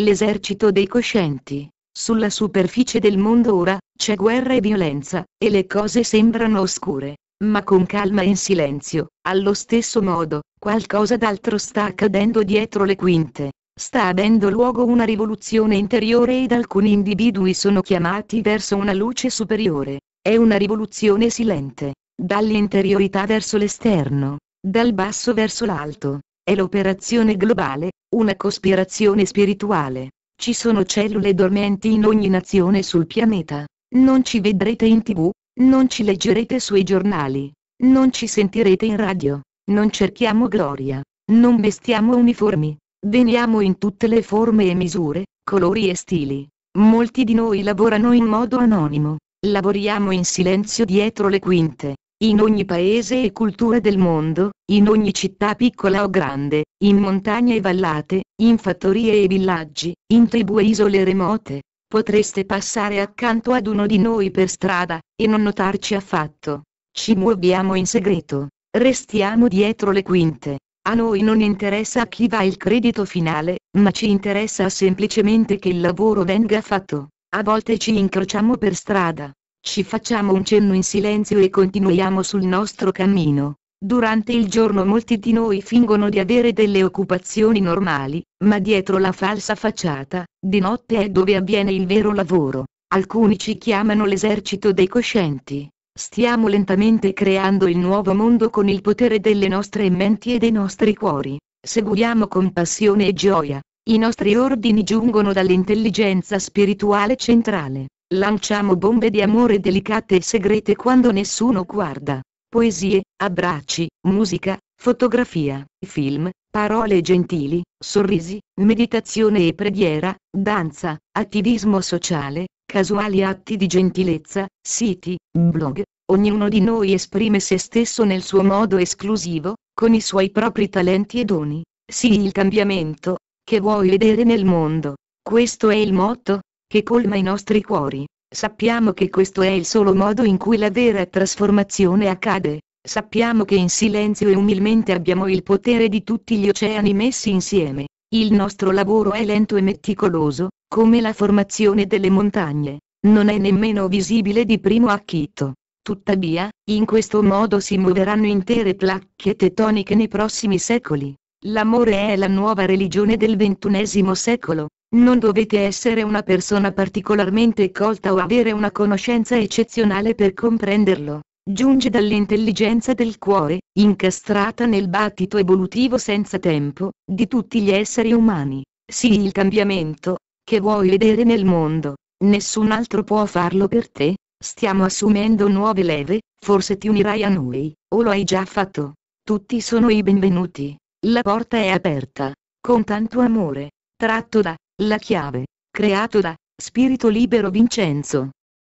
l'esercito dei coscienti. Sulla superficie del mondo ora, c'è guerra e violenza, e le cose sembrano oscure, ma con calma e in silenzio, allo stesso modo, qualcosa d'altro sta accadendo dietro le quinte. Sta avendo luogo una rivoluzione interiore ed alcuni individui sono chiamati verso una luce superiore. È una rivoluzione silente, dall'interiorità verso l'esterno, dal basso verso l'alto. È l'operazione globale, una cospirazione spirituale. Ci sono cellule dormenti in ogni nazione sul pianeta. Non ci vedrete in tv, non ci leggerete sui giornali, non ci sentirete in radio. Non cerchiamo gloria, non vestiamo uniformi, veniamo in tutte le forme e misure, colori e stili. Molti di noi lavorano in modo anonimo, lavoriamo in silenzio dietro le quinte, in ogni paese e cultura del mondo, in ogni città piccola o grande, in montagne e vallate, in fattorie e villaggi, in tribù e isole remote, potreste passare accanto ad uno di noi per strada, e non notarci affatto. Ci muoviamo in segreto. Restiamo dietro le quinte. A noi non interessa a chi va il credito finale, ma ci interessa semplicemente che il lavoro venga fatto. A volte ci incrociamo per strada, ci facciamo un cenno in silenzio e continuiamo sul nostro cammino. Durante il giorno molti di noi fingono di avere delle occupazioni normali, ma dietro la falsa facciata, di notte è dove avviene il vero lavoro. Alcuni ci chiamano l'esercito dei coscienti. Stiamo lentamente creando il nuovo mondo con il potere delle nostre menti e dei nostri cuori. Seguiamo con passione e gioia. I nostri ordini giungono dall'intelligenza spirituale centrale. Lanciamo bombe di amore delicate e segrete quando nessuno guarda. Poesie, abbracci, musica, fotografia, film, parole gentili, sorrisi, meditazione e preghiera, danza, attivismo sociale, casuali atti di gentilezza, siti, blog. Ognuno di noi esprime se stesso nel suo modo esclusivo, con i suoi propri talenti e doni. Sii il cambiamento che vuoi vedere nel mondo. Questo è il motto che colma i nostri cuori. Sappiamo che questo è il solo modo in cui la vera trasformazione accade. Sappiamo che in silenzio e umilmente abbiamo il potere di tutti gli oceani messi insieme. Il nostro lavoro è lento e meticoloso, come la formazione delle montagne. Non è nemmeno visibile di primo acchito. Tuttavia, in questo modo si muoveranno intere placche tettoniche nei prossimi secoli. L'amore è la nuova religione del ventunesimo secolo. Non dovete essere una persona particolarmente colta o avere una conoscenza eccezionale per comprenderlo. Giunge dall'intelligenza del cuore, incastrata nel battito evolutivo senza tempo, di tutti gli esseri umani. Sii il cambiamento, che vuoi vedere nel mondo. Nessun altro può farlo per te. Stiamo assumendo nuove leve, forse ti unirai a noi, o lo hai già fatto. Tutti sono i benvenuti. La porta è aperta. Con tanto amore. Tratto da La chiave. Creato da Spirito libero Vincenzo.